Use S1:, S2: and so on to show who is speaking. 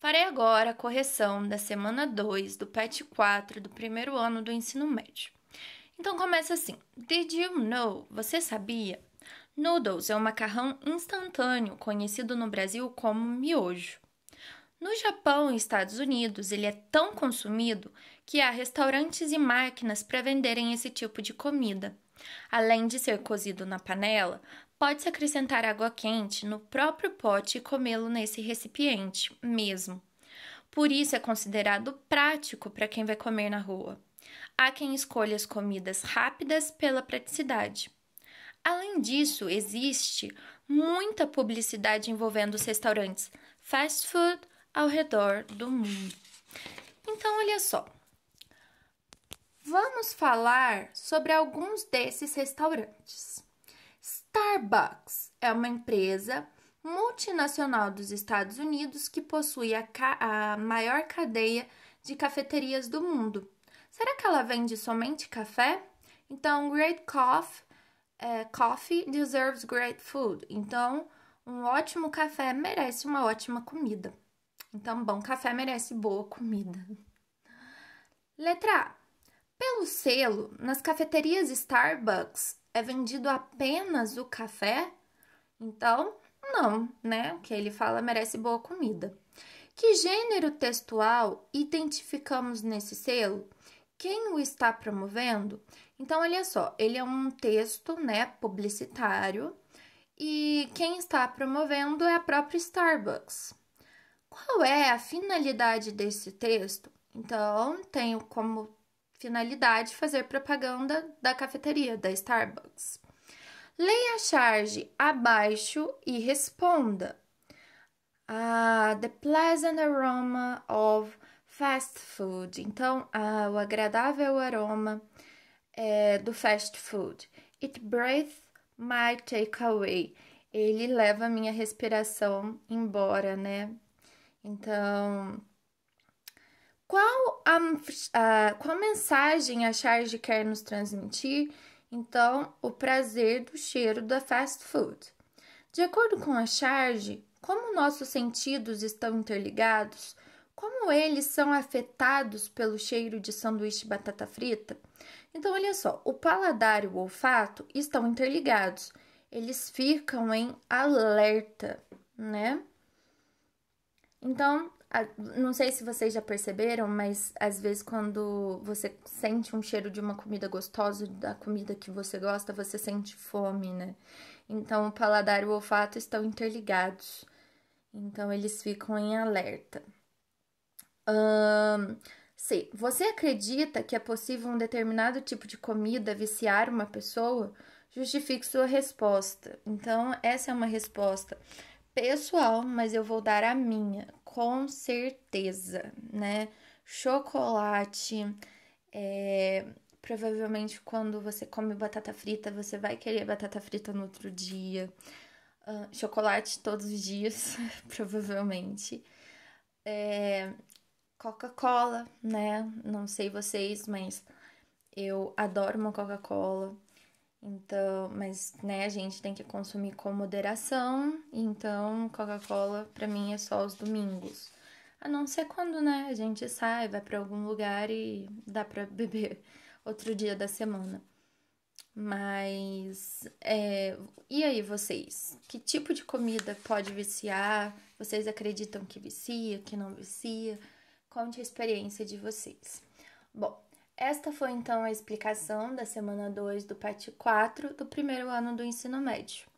S1: Farei agora a correção da semana 2 do PET 4 do primeiro ano do ensino médio. Então começa assim: Did you know? Você sabia? Noodles é um macarrão instantâneo conhecido no Brasil como miojo. No Japão e Estados Unidos, ele é tão consumido que há restaurantes e máquinas para venderem esse tipo de comida. Além de ser cozido na panela, pode-se acrescentar água quente no próprio pote e comê-lo nesse recipiente mesmo. Por isso é considerado prático para quem vai comer na rua. Há quem escolha as comidas rápidas pela praticidade. Além disso, existe muita publicidade envolvendo os restaurantes fast food ao redor do mundo. Então, olha só, Vamos falar sobre alguns desses restaurantes. Starbucks é uma empresa multinacional dos Estados Unidos que possui a, a maior cadeia de cafeterias do mundo. Será que ela vende somente café? Então, Great Coffee, é, coffee deserves great food. Então, um ótimo café merece uma ótima comida. Então, bom café merece boa comida. Letra A. Pelo selo, nas cafeterias Starbucks é vendido apenas o café? Então, não, né? O que ele fala merece boa comida. Que gênero textual identificamos nesse selo? Quem o está promovendo? Então, olha só, ele é um texto, né, publicitário, e quem está promovendo é a própria Starbucks. Qual é a finalidade desse texto? Então, tenho como finalidade fazer propaganda da cafeteria da Starbucks. Leia a charge abaixo e responda. Ah, the pleasant aroma of fast food. Então, ah, o agradável aroma é, do fast food. It breathes my takeaway. Ele leva minha respiração embora, né? Então, qual a, a, qual mensagem a Charge quer nos transmitir? Então, o prazer do cheiro da fast food. De acordo com a Charge, como nossos sentidos estão interligados, como eles são afetados pelo cheiro de sanduíche batata frita? Então, olha só, o paladar e o olfato estão interligados. Eles ficam em alerta, né? Então, não sei se vocês já perceberam, mas às vezes quando você sente um cheiro de uma comida gostosa, da comida que você gosta, você sente fome, né? Então o paladar e o olfato estão interligados. Então eles ficam em alerta. Hum, Você acredita que é possível um determinado tipo de comida viciar uma pessoa? Justifique sua resposta. Então, essa é uma resposta pessoal, mas eu vou dar a minha com certeza, né? Chocolate, é, provavelmente quando você come batata frita, você vai querer batata frita no outro dia. Uh, chocolate todos os dias, provavelmente. É, Coca-Cola, né? Não sei vocês, mas eu adoro uma Coca-Cola. Então, mas né, a gente tem que consumir com moderação. Então, Coca-Cola para mim é só os domingos. A não ser quando, né, a gente sai, vai para algum lugar e dá para beber outro dia da semana. Mas é... e aí vocês? Que tipo de comida pode viciar? Vocês acreditam que vicia, que não vicia? Conte a experiência de vocês. Bom, esta foi então a explicação da semana 2 do parte 4 do primeiro ano do ensino médio.